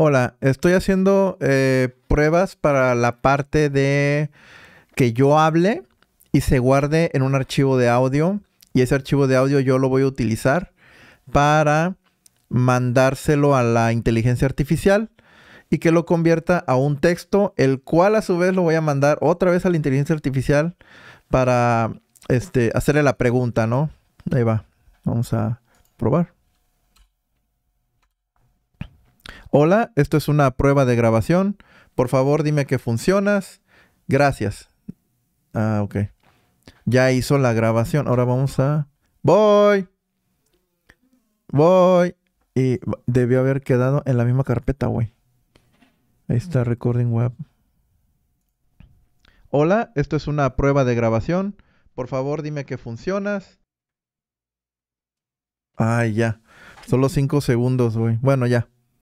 Hola, estoy haciendo eh, pruebas para la parte de que yo hable y se guarde en un archivo de audio. Y ese archivo de audio yo lo voy a utilizar para mandárselo a la inteligencia artificial y que lo convierta a un texto, el cual a su vez lo voy a mandar otra vez a la inteligencia artificial para este, hacerle la pregunta, ¿no? Ahí va. Vamos a probar. Hola, esto es una prueba de grabación. Por favor, dime que funcionas. Gracias. Ah, ok. Ya hizo la grabación. Ahora vamos a... Voy. Voy. Y debió haber quedado en la misma carpeta, güey. Ahí está, Recording Web. Hola, esto es una prueba de grabación. Por favor, dime que funcionas. Ay, ya. Solo cinco segundos, güey. Bueno, ya.